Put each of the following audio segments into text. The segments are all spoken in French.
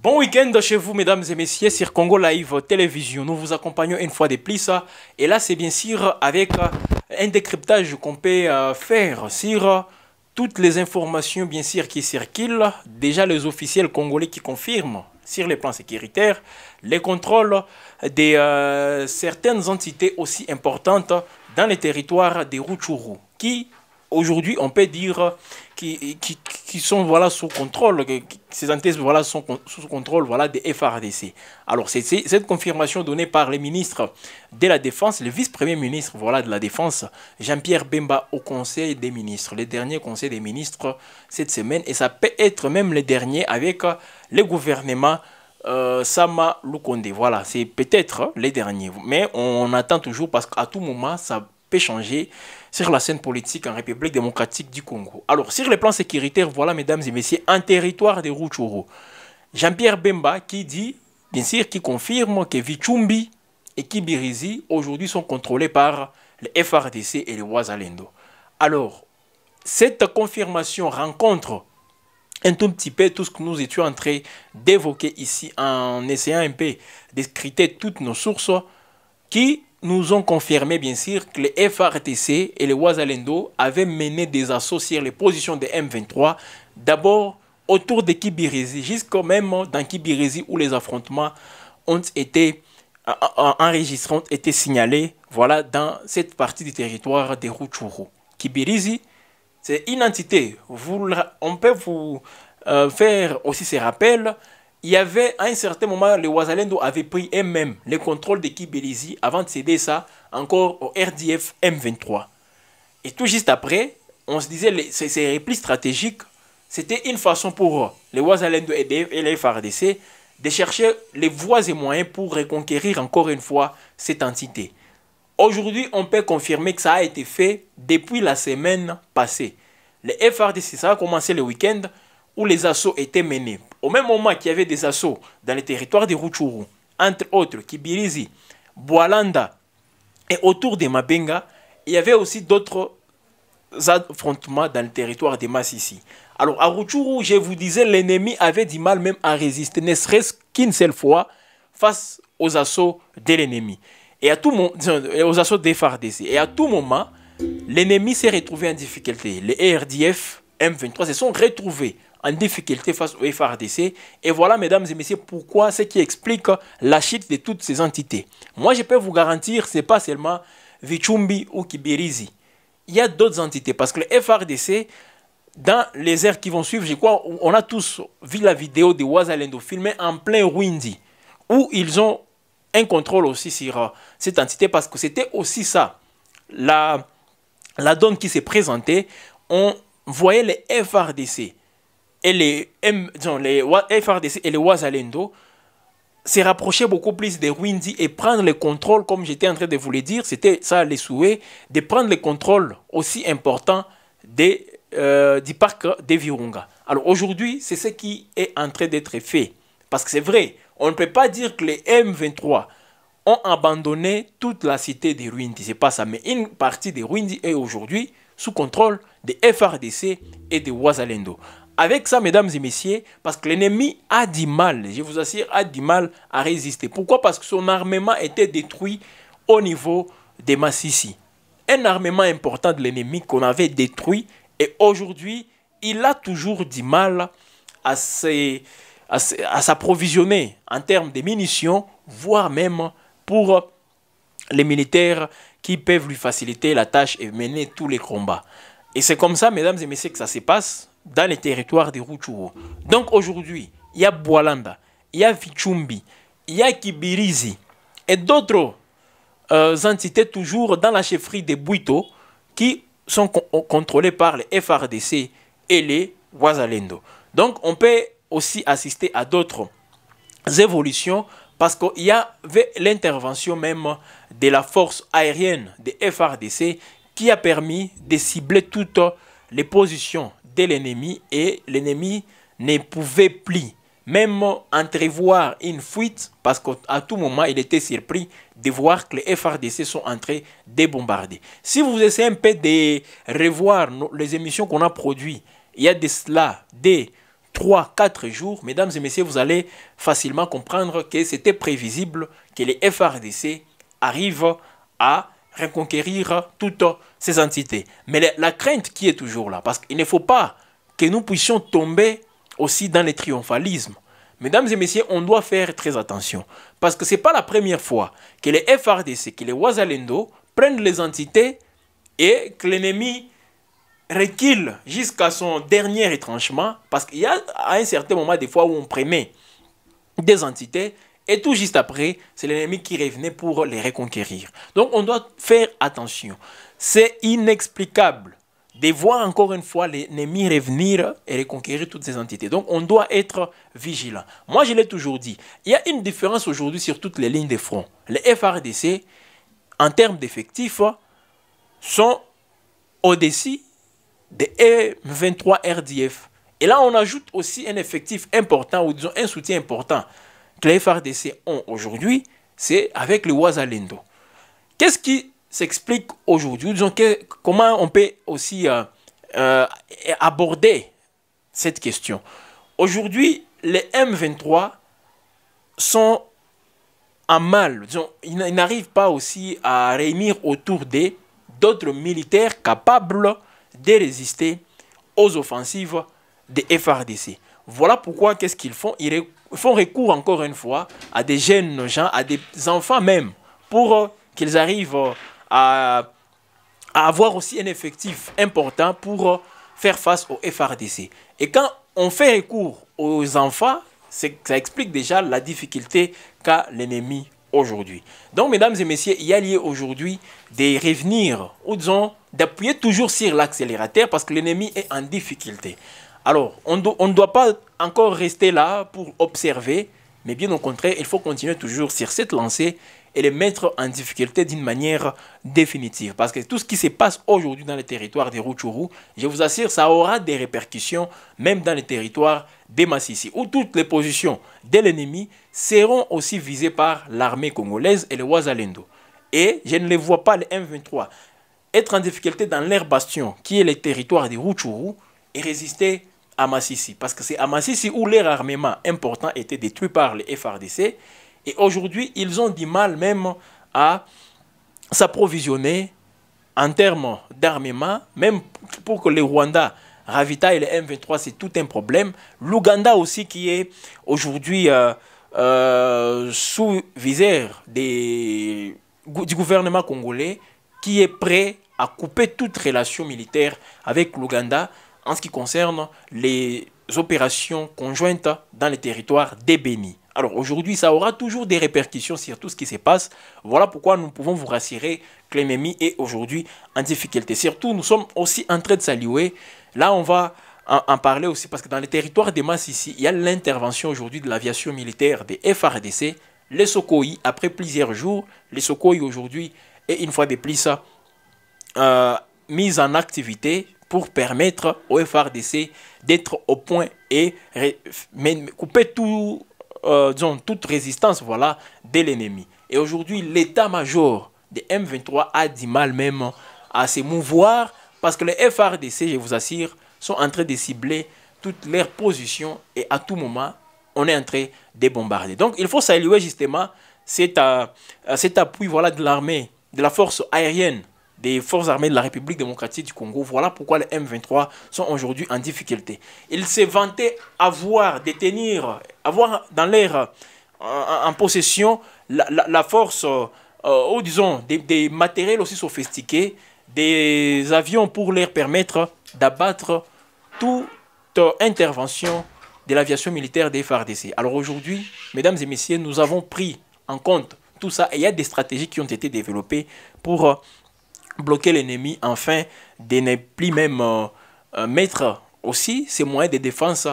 Bon week-end chez vous, mesdames et messieurs, sur Congo Live Télévision. Nous vous accompagnons une fois de plus. Et là, c'est bien sûr avec euh, un décryptage qu'on peut euh, faire sur toutes les informations, bien sûr, qui circulent. Déjà, les officiels congolais qui confirment sur les plans sécuritaires les contrôles de euh, certaines entités aussi importantes dans les territoires des Rutshuru, qui aujourd'hui, on peut dire qu'ils qui, sont voilà, sous contrôle, que ces voilà, sont sous contrôle voilà, des FRDC. Alors, c'est cette confirmation donnée par le ministre de la Défense, le vice-premier ministre voilà, de la Défense, Jean-Pierre Bemba, au Conseil des ministres, le dernier Conseil des ministres cette semaine, et ça peut être même le dernier avec euh, le gouvernement. Euh, Sama Lukonde, voilà, c'est peut-être hein, le dernier. mais on attend toujours parce qu'à tout moment ça peut changer sur la scène politique en République démocratique du Congo. Alors, sur le plan sécuritaire, voilà, mesdames et messieurs, un territoire de Rutshuru. Jean-Pierre Bemba qui dit, bien sûr, qui confirme que Vichumbi et Kibirizi aujourd'hui sont contrôlés par les FRDC et les Ouazalendo. Alors, cette confirmation rencontre un tout petit peu tout ce que nous étions en train d'évoquer ici en essayant un peu toutes nos sources qui nous ont confirmé bien sûr que les FRTC et les Wazalendo avaient mené des assauts sur les positions des M23, d'abord autour de Kibirizi, jusqu'au même dans Kibirizi où les affrontements ont été enregistrés, ont été signalés voilà, dans cette partie du territoire de Ruchuru. Kibirizi, c'est une entité, on peut vous euh, faire aussi ces rappels, il y avait à un certain moment, les Wazalendo avaient pris eux-mêmes le contrôle de Kibelezi avant de céder ça encore au RDF M23. Et tout juste après, on se disait que ces replis stratégiques, c'était une façon pour les Wazalendo et les FRDC de chercher les voies et moyens pour reconquérir encore une fois cette entité. Aujourd'hui, on peut confirmer que ça a été fait depuis la semaine passée. Les FRDC, ça a commencé le week-end où les assauts étaient menés au même moment qu'il y avait des assauts dans le territoire de Rutshuru, entre autres Kibirizi, Boalanda et autour de Mabenga, il y avait aussi d'autres affrontements dans le territoire de Massissi. Alors à Rutshuru, je vous disais, l'ennemi avait du mal même à résister, ne serait-ce qu'une seule fois, face aux assauts de l'ennemi. Et à tout moment, aux assauts des FARDC. Et à tout moment, l'ennemi s'est retrouvé en difficulté. Les RDF M23 se sont retrouvés en difficulté face au FRDC. Et voilà, mesdames et messieurs, pourquoi ce qui explique la chute de toutes ces entités. Moi, je peux vous garantir, ce n'est pas seulement Vichumbi ou Kiberizi. Il y a d'autres entités parce que le FRDC, dans les heures qui vont suivre, je crois, on a tous vu la vidéo de Wazalendo filmée en plein windy. où ils ont un contrôle aussi sur euh, cette entité parce que c'était aussi ça. La, la donne qui s'est présentée, on voyait les FRDC et les, FRDC et les Wazalendo se rapproché beaucoup plus de Windy et prendre le contrôle, comme j'étais en train de vous le dire, c'était ça les souhaits, de prendre le contrôle aussi important des, euh, du parc des Virunga. Alors aujourd'hui, c'est ce qui est en train d'être fait. Parce que c'est vrai, on ne peut pas dire que les M23 ont abandonné toute la cité des Ce C'est pas ça, mais une partie des Ruindi est aujourd'hui sous contrôle des FRDC et des Wazalendo. Avec ça, mesdames et messieurs, parce que l'ennemi a du mal, je vous assure, a du mal à résister. Pourquoi Parce que son armement était détruit au niveau des Massissi. Un armement important de l'ennemi qu'on avait détruit et aujourd'hui, il a toujours du mal à s'approvisionner en termes de munitions, voire même pour les militaires qui peuvent lui faciliter la tâche et mener tous les combats. Et c'est comme ça, mesdames et messieurs, que ça se passe dans les territoires de Ruchuro. Donc aujourd'hui, il y a Boalanda, il y a Vichumbi, il y a Kibirizi et d'autres euh, entités toujours dans la chefferie de Buito qui sont euh, contrôlées par les FRDC et les Wazalendo. Donc on peut aussi assister à d'autres évolutions parce qu'il y avait l'intervention même de la force aérienne des FRDC qui a permis de cibler toutes les positions l'ennemi et l'ennemi ne pouvait plus même entrevoir une fuite parce qu'à tout moment, il était surpris de voir que les FRDC sont entrés train de Si vous essayez un peu de revoir les émissions qu'on a produites, il y a de cela des 3, 4 jours, mesdames et messieurs, vous allez facilement comprendre que c'était prévisible que les FRDC arrivent à reconquérir toutes ces entités. Mais la crainte qui est toujours là, parce qu'il ne faut pas que nous puissions tomber aussi dans le triomphalisme. Mesdames et messieurs, on doit faire très attention. Parce que ce n'est pas la première fois que les FRDC, que les Wazalendo prennent les entités et que l'ennemi recule jusqu'à son dernier retranchement. Parce qu'il y a à un certain moment des fois où on prémet des entités et tout juste après, c'est l'ennemi qui revenait pour les reconquérir. Donc on doit faire attention. C'est inexplicable de voir encore une fois l'ennemi revenir et reconquérir toutes ces entités. Donc on doit être vigilant. Moi je l'ai toujours dit, il y a une différence aujourd'hui sur toutes les lignes de front. Les FRDC, en termes d'effectifs, sont au-dessus des M23 RDF. Et là on ajoute aussi un effectif important, ou disons un soutien important que les FRDC ont aujourd'hui, c'est avec le Wazalendo. Qu'est-ce qui s'explique aujourd'hui comment on peut aussi euh, euh, aborder cette question. Aujourd'hui, les M23 sont en mal. ils n'arrivent pas aussi à réunir autour d'autres militaires capables de résister aux offensives des FRDC. Voilà pourquoi qu'est-ce qu'ils font font recours encore une fois à des jeunes gens, à des enfants même, pour euh, qu'ils arrivent euh, à, avoir aussi un effectif important pour euh, faire face au FRDC. Et quand on fait recours aux enfants, ça explique déjà la difficulté qu'a l'ennemi aujourd'hui. Donc, mesdames et messieurs, il y a lieu aujourd'hui de revenir, ou disons, d'appuyer toujours sur l'accélérateur parce que l'ennemi est en difficulté. Alors, on ne doit pas encore rester là pour observer, mais bien au contraire, il faut continuer toujours sur cette lancée et les mettre en difficulté d'une manière définitive. Parce que tout ce qui se passe aujourd'hui dans le territoire des Rutshuru, je vous assure, ça aura des répercussions même dans le territoire des Massissi, où toutes les positions de l'ennemi seront aussi visées par l'armée congolaise et le Wazalendo. Et je ne les vois pas, les M23, être en difficulté dans leur bastion, qui est le territoire des Rutshuru, et résister à Parce que c'est à Massissi où les armements importants étaient détruits par les FRDC. Et aujourd'hui, ils ont du mal même à s'approvisionner en termes d'armement, même pour que les Rwanda ravitaillent les M23, c'est tout un problème. L'Ouganda aussi qui est aujourd'hui euh, euh, sous viseur des, du gouvernement congolais, qui est prêt à couper toute relation militaire avec l'Ouganda en ce qui concerne les opérations conjointes dans les territoires des Alors aujourd'hui, ça aura toujours des répercussions sur tout ce qui se passe. Voilà pourquoi nous pouvons vous rassurer que l'EMI est aujourd'hui en difficulté. Surtout, nous sommes aussi en train de saluer. Là, on va en, parler aussi parce que dans les territoires des masses ici, il y a l'intervention aujourd'hui de l'aviation militaire des FRDC, les Sokoi, après plusieurs jours. Les Sokoi aujourd'hui, et une fois de plus, ça, euh, mise en activité pour permettre au FRDC d'être au point et couper tout, euh, toute résistance voilà, de l'ennemi. Et aujourd'hui, l'état-major des M23 a du mal même à se mouvoir parce que les FRDC, je vous assure, sont en train de cibler toutes leurs positions et à tout moment, on est en train de bombarder. Donc, il faut saluer justement cet, euh, cet appui voilà, de l'armée, de la force aérienne des forces armées de la République démocratique du Congo. Voilà pourquoi les M23 sont aujourd'hui en difficulté. Ils s'est vanté avoir, détenir, avoir dans l'air euh, en, possession la, force, euh, euh, ou oh, disons, des, des, matériels aussi sophistiqués, des avions pour leur permettre d'abattre toute intervention de l'aviation militaire des FARDC. Alors aujourd'hui, mesdames et messieurs, nous avons pris en compte tout ça et il y a des stratégies qui ont été développées pour bloquer l'ennemi, enfin de ne plus même euh, euh, mettre aussi ses moyens de défense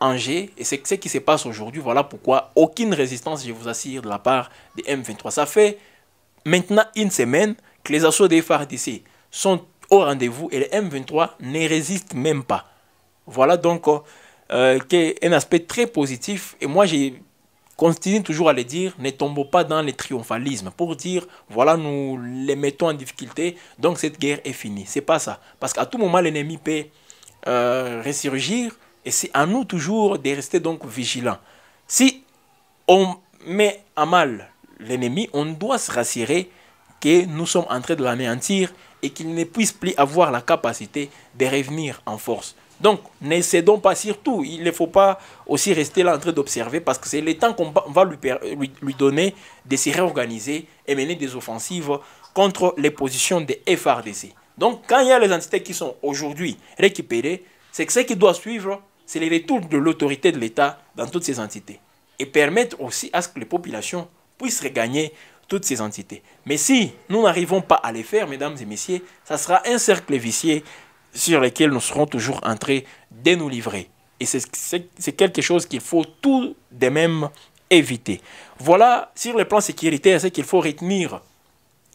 en G. Et c'est ce qui se passe aujourd'hui. Voilà pourquoi aucune résistance, je vous assure, de la part des M23. Ça fait maintenant une semaine que les assauts des FARDC sont au rendez-vous et les M23 ne résistent même pas. Voilà donc euh, un aspect très positif. Et moi, j'ai continue toujours à le dire, ne tombons pas dans le triomphalisme » pour dire, voilà, nous les mettons en difficulté, donc cette guerre est finie. C'est pas ça. Parce qu'à tout moment, l'ennemi peut euh, ressurgir et c'est à nous toujours de rester donc vigilants. Si on met à mal l'ennemi, on doit se rassurer que nous sommes en train de l'anéantir et qu'il ne puisse plus avoir la capacité de revenir en force. Donc, ne cédons pas surtout. Il ne faut pas aussi rester là en train d'observer parce que c'est le temps qu'on va lui, donner de se réorganiser et mener des offensives contre les positions des FRDC. Donc, quand il y a les entités qui sont aujourd'hui récupérées, c'est que ce qui doit suivre, c'est le retour de l'autorité de l'État dans toutes ces entités et permettre aussi à ce que les populations puissent regagner toutes ces entités. Mais si nous n'arrivons pas à les faire, mesdames et messieurs, ça sera un cercle vicieux sur lesquels nous serons toujours entrés dès de nous livrer. Et c'est quelque chose qu'il faut tout de même éviter. Voilà sur le plan sécuritaire ce qu'il faut retenir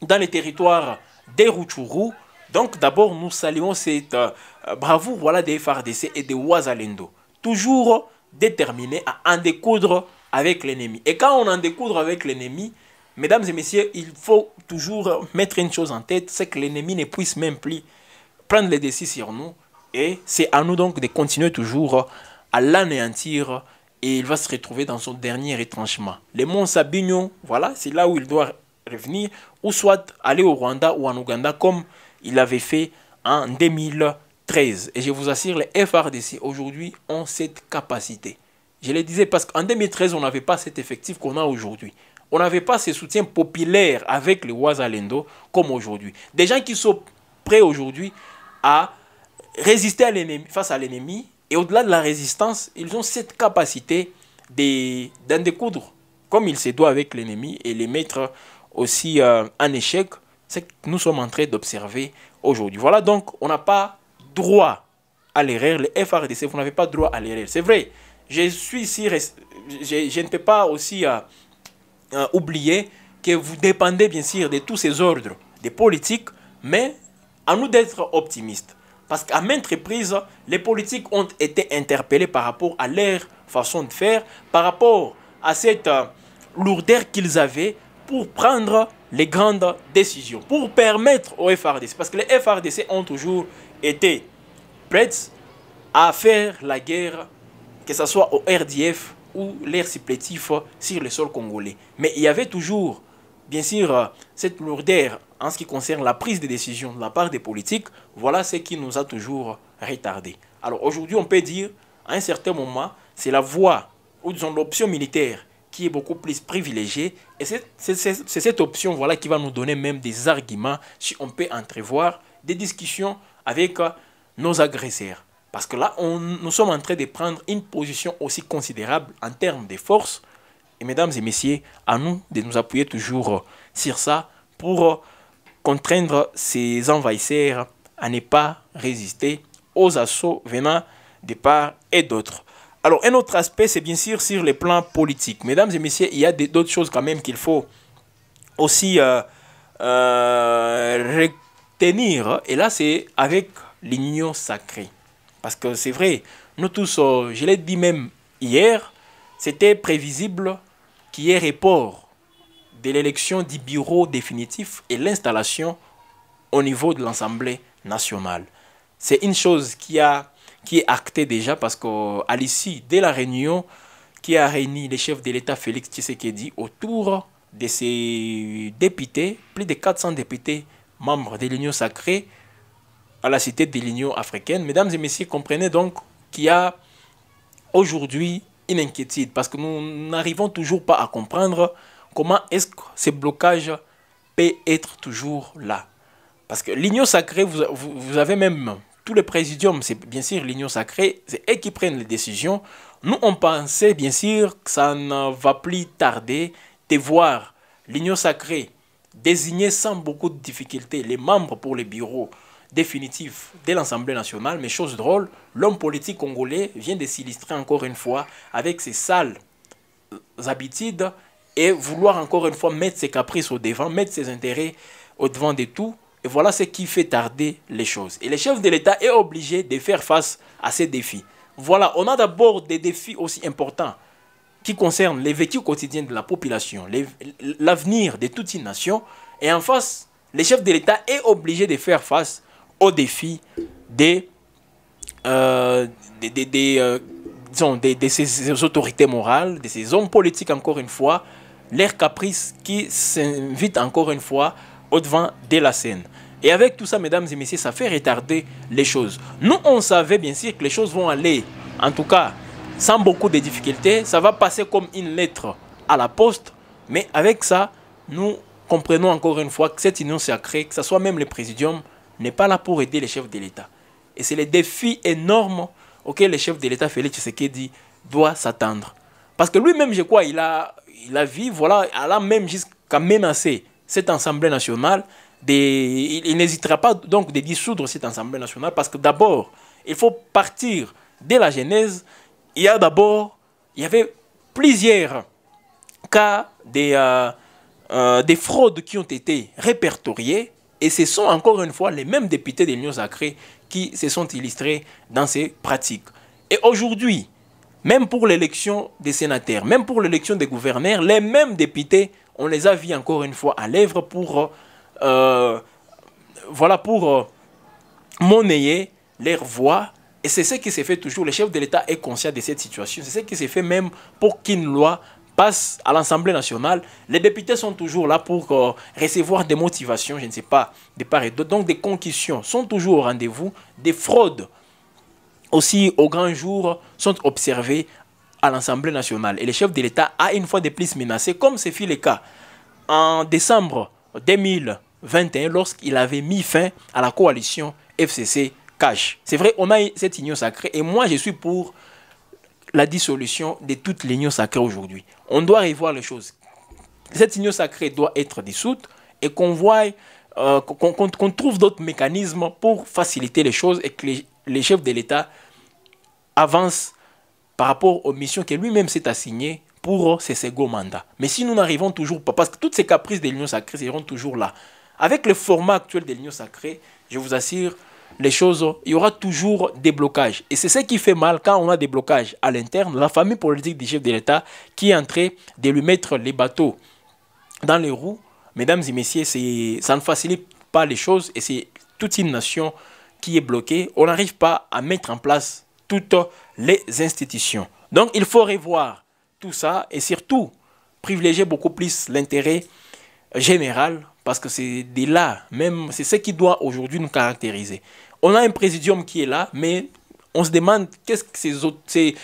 dans les territoires des Ruchuru. Donc d'abord, nous saluons cette euh, bravoure voilà, des FRDC et des Ouazalendo. Toujours déterminés à en découdre avec l'ennemi. Et quand on en découdre avec l'ennemi, mesdames et messieurs, il faut toujours mettre une chose en tête, c'est que l'ennemi ne puisse même plus prendre les décisions sur nous. Et c'est à nous donc de continuer toujours à l'anéantir et il va se retrouver dans son dernier retranchement. Les monts Sabino, voilà, c'est là où il doit revenir, ou soit aller au Rwanda ou en Ouganda comme il avait fait en 2013. Et je vous assure, les FRDC aujourd'hui ont cette capacité. Je le disais parce qu'en 2013, on n'avait pas cet effectif qu'on a aujourd'hui. On n'avait pas ce soutien populaire avec les Ouazalendo comme aujourd'hui. Des gens qui sont prêts aujourd'hui à résister à face à l'ennemi. Et au-delà de la résistance, ils ont cette capacité d'en découdre, comme il se doit avec l'ennemi, et les mettre aussi euh, en échec. C'est que nous sommes en train d'observer aujourd'hui. Voilà donc, on n'a pas droit à l'erreur. Les FRDC, vous n'avez pas droit à l'erreur. C'est vrai, je suis ici, je, je, ne peux pas aussi euh, euh, oublier que vous dépendez bien sûr de tous ces ordres des politiques, mais à nous d'être optimistes. Parce qu'à maintes reprises, les politiques ont été interpellés par rapport à leur façon de faire, par rapport à cette euh, lourdeur qu'ils avaient pour prendre les grandes décisions, pour permettre au FRDC, parce que les FRDC ont toujours été prêts à faire la guerre, que ce soit au RDF ou l'air supplétif sur le sol congolais. Mais il y avait toujours, bien sûr, euh, cette lourdeur en ce qui concerne la prise de décision de la part des politiques, voilà ce qui nous a toujours retardés. Alors aujourd'hui, on peut dire, à un certain moment, c'est la voie, ou disons l'option militaire, qui est beaucoup plus privilégiée. Et c'est cette option voilà, qui va nous donner même des arguments, si on peut entrevoir, des discussions avec euh, nos agresseurs. Parce que là, nous sommes en train de prendre une position aussi considérable en termes de force. Et mesdames et messieurs, à nous de nous appuyer toujours euh, sur ça pour euh, contraindre ses envahisseurs à ne pas résister aux assauts venant des parts et d'autres. Alors, un autre aspect, c'est bien sûr sur les plans politiques. Mesdames et messieurs, il y a d'autres choses quand même qu'il faut aussi euh, euh, retenir. Et là, c'est avec l'union sacrée. Parce que c'est vrai, nous tous, oh, je l'ai dit même hier, c'était prévisible qu'il y ait report de l'élection du bureau définitif et l'installation au niveau de l'Assemblée nationale. C'est une chose qui, a, qui est actée déjà parce qu'à l'issue de la réunion qui a réuni les chefs de l'État Félix Tshisekedi autour de ses députés, plus de 400 députés membres de l'Union sacrée à la Cité de l'Union africaine. Mesdames et messieurs, comprenez donc qu'il y a aujourd'hui une inquiétude parce que nous n'arrivons toujours pas à comprendre comment est-ce que ce blocage peut être toujours là Parce que l'union sacrée, vous, avez même tous les présidiums, c'est bien sûr l'union sacrée, c'est eux qui prennent les décisions. Nous, on pensait bien sûr que ça ne va plus tarder de voir l'union sacrée désigner sans beaucoup de difficultés les membres pour les bureaux définitifs de l'Assemblée nationale. Mais chose drôle, l'homme politique congolais vient de s'illustrer encore une fois avec ses sales habitudes et vouloir encore une fois mettre ses caprices au devant, mettre ses intérêts au devant de tout. Et voilà ce qui fait tarder les choses. Et le chef de l'État est obligé de faire face à ces défis. Voilà, on a d'abord des défis aussi importants qui concernent les vécus quotidiens de la population, l'avenir de toute une nation. Et en face, le chef de l'État est obligé de faire face aux défis des, euh, des, des, euh, disons, de, de autorités morales, de ces hommes politiques, encore une fois, l'air caprice qui s'invite encore une fois au-devant de la scène. Et avec tout ça, mesdames et messieurs, ça fait retarder les choses. Nous, on savait bien sûr que les choses vont aller, en tout cas, sans beaucoup de difficultés. Ça va passer comme une lettre à la poste. Mais avec ça, nous comprenons encore une fois que cette union sacrée, que ce soit même le présidium, n'est pas là pour aider les chefs de l'État. Et c'est le défi énorme auquel le chef de l'État, Félix Tshisekedi, doit s'attendre. Parce que lui-même, je crois, il a, il a vu, voilà, la même jusqu'à menacer cette Assemblée nationale. Des, il, n'hésitera pas donc de dissoudre cette Assemblée nationale parce que d'abord, il faut partir de la Genèse. Il y a d'abord, il y avait plusieurs cas des, euh, euh, des fraudes qui ont été répertoriées et ce sont encore une fois les mêmes députés des lieux sacrés qui se sont illustrés dans ces pratiques. Et aujourd'hui, même pour l'élection des sénateurs, même pour l'élection des gouverneurs, les mêmes députés, on les a vus encore une fois à lèvres pour, euh, voilà, pour euh, monnayer leur voix. Et c'est ce qui s'est fait toujours. Le chef de l'État est conscient de cette situation. C'est ce qui s'est fait même pour qu'une loi passe à l'Assemblée nationale, les députés sont toujours là pour euh, recevoir des motivations, je ne sais pas, des part et Donc des conquistions sont toujours au rendez-vous, des fraudes aussi au grand jour sont observés à l'Assemblée nationale. Et le chef de l'État a une fois de plus menacé, comme ce fut le cas en décembre 2021, lorsqu'il avait mis fin à la coalition FCC Cash. C'est vrai, on a cette union sacrée et moi je suis pour la dissolution de toute l'union sacrée aujourd'hui. On doit revoir les choses. Cette union sacrée doit être dissoute et qu'on euh, qu'on trouve d'autres mécanismes pour faciliter les choses et que les, les chefs de l'État avance par rapport aux missions que lui-même s'est assignées pour ses secondes mandats. Mais si nous n'arrivons toujours pas, parce que toutes ces caprices de l'Union sacrée seront toujours là. Avec le format actuel de l'Union sacrée, je vous assure, les choses, il y aura toujours des blocages. Et c'est ce qui fait mal quand on a des blocages à l'interne, la famille politique du chef de l'État qui est en train de lui mettre les bateaux dans les roues. Mesdames et messieurs, ça ne facilite pas les choses et c'est toute une nation qui est bloqué, on n'arrive pas à mettre en place toutes les institutions. Donc il faut revoir tout ça et surtout privilégier beaucoup plus l'intérêt général parce que c'est de là même, c'est ce qui doit aujourd'hui nous caractériser. On a un présidium qui est là, mais on se demande qu'est-ce que ces, autres, ces,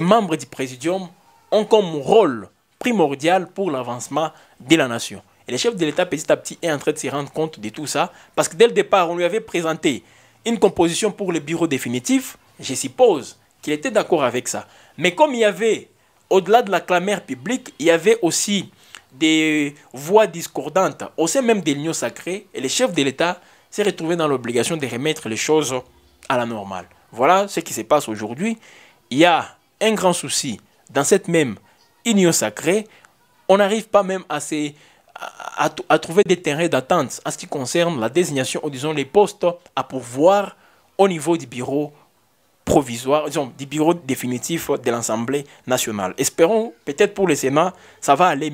membres du présidium ont comme rôle primordial pour l'avancement de la nation. Et les chefs de l'État, petit à petit, est en train de se rendre compte de tout ça, parce que dès le départ, on lui avait présenté une composition pour le bureau définitif, je suppose qu'il était d'accord avec ça. Mais comme il y avait, au-delà de la clamère publique, il y avait aussi des voix discordantes au sein même des lignes sacrées et les chefs de l'État s'est retrouvé dans l'obligation de remettre les choses à la normale. Voilà ce qui se passe aujourd'hui. Il y a un grand souci dans cette même union sacrée. On n'arrive pas même à ces à, trouver des terrains d'attente en ce qui concerne la désignation, ou disons les postes à pouvoir au niveau du bureau provisoire, disons du bureau définitif de l'Assemblée nationale. Espérons peut-être pour le Sénat, ça va aller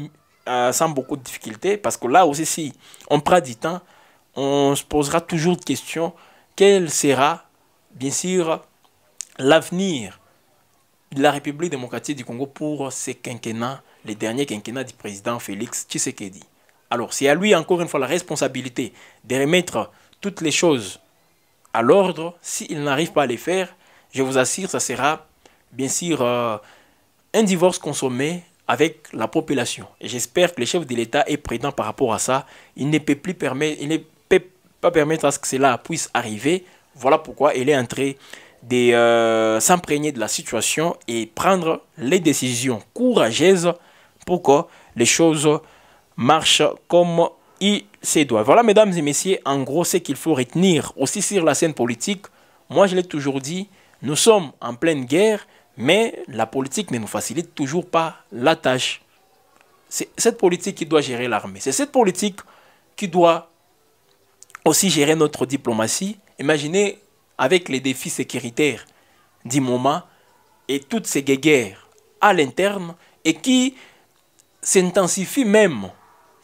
euh, sans beaucoup de difficultés, parce que là aussi, si on prend du temps, on se posera toujours de questions. Quel sera, bien sûr, l'avenir de la République démocratique du Congo pour ces quinquennat, les derniers quinquennats du président Félix Tshisekedi alors c'est à lui encore une fois la responsabilité de remettre toutes les choses à l'ordre. S'il n'arrive pas à les faire, je vous assure, ça sera bien sûr euh, un divorce consommé avec la population. Et j'espère que le chef de l'État est prudent par rapport à ça. Il ne peut plus permettre, il ne peut pas permettre à ce que cela puisse arriver. Voilà pourquoi il est entré de euh, s'imprégner de la situation et prendre les décisions courageuses pour que les choses marche comme il se doit. Voilà, mesdames et messieurs, en gros, ce qu'il faut retenir aussi sur la scène politique. Moi, je l'ai toujours dit, nous sommes en pleine guerre, mais la politique ne nous facilite toujours pas la tâche. C'est cette politique qui doit gérer l'armée. C'est cette politique qui doit aussi gérer notre diplomatie. Imaginez avec les défis sécuritaires du moment et toutes ces guerres à l'interne et qui s'intensifient même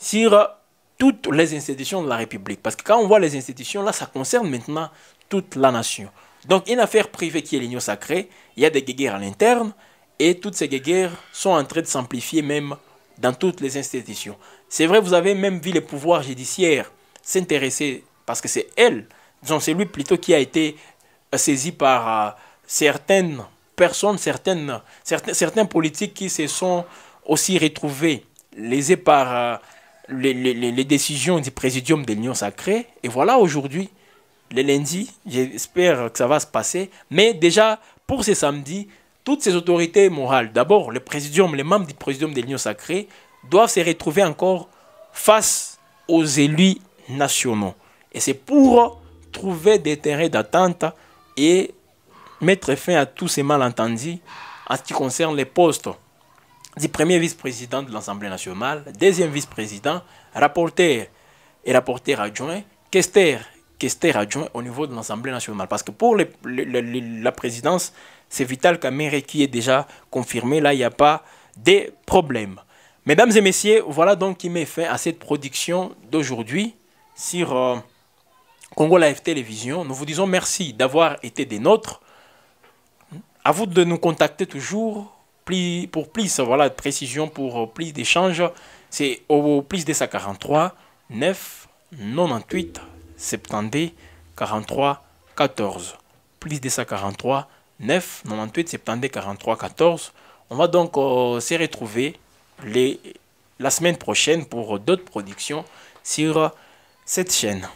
sur toutes les institutions de la République. Parce que quand on voit les institutions, là, ça concerne maintenant toute la nation. Donc, une affaire privée qui est l'union sacrée, il y a des guerres à l'interne, et toutes ces guerres sont en train de s'amplifier même dans toutes les institutions. C'est vrai, vous avez même vu les pouvoirs judiciaires s'intéresser, parce que c'est elle, disons, c'est lui plutôt qui a été euh, saisi par euh, certaines personnes, certaines, certains, certains politiques qui se sont aussi retrouvés lésés par euh, les, décisions du présidium de l'Union sacrée. Et voilà aujourd'hui, le lundi, j'espère que ça va se passer. Mais déjà, pour ce samedi, toutes ces autorités morales, d'abord le présidium, les membres du présidium de l'Union sacrée, doivent se retrouver encore face aux élus nationaux. Et c'est pour trouver des terrains d'attente et mettre fin à tous ces malentendus en ce qui concerne les postes du premier vice-président de l'Assemblée nationale, deuxième vice-président, rapporteur et rapporteur adjoint, Kester, Kester adjoint au niveau de l'Assemblée nationale. Parce que pour la présidence, c'est Vital Kamere qui est déjà confirmé. Là, il n'y a pas de problème. Mesdames et messieurs, voilà donc qui met fin à cette production d'aujourd'hui sur euh, Congo Live Télévision. Nous vous disons merci d'avoir été des nôtres. À vous de nous contacter toujours pour plus voilà, de précision, pour euh, plus d'échanges, c'est au plus de 43 9 98 septembre, 43 14. Plus de 43 9 98 septembre, 43 14. On va donc euh, se retrouver les, la semaine prochaine pour euh, d'autres productions sur cette chaîne.